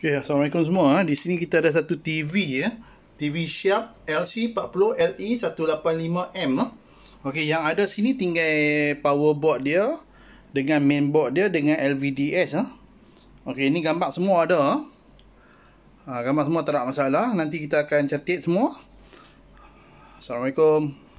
Okay, Assalamualaikum semua. Ah. Di sini kita ada satu TV ya. TV Sharp LC40LE185M. Ah. Okay, yang ada sini tinggal power board dia dengan main board dia dengan LVDS. Ah. Okay, ini gambar semua ada. Gambar semua tak ada masalah. Nanti kita akan catik semua. Assalamualaikum.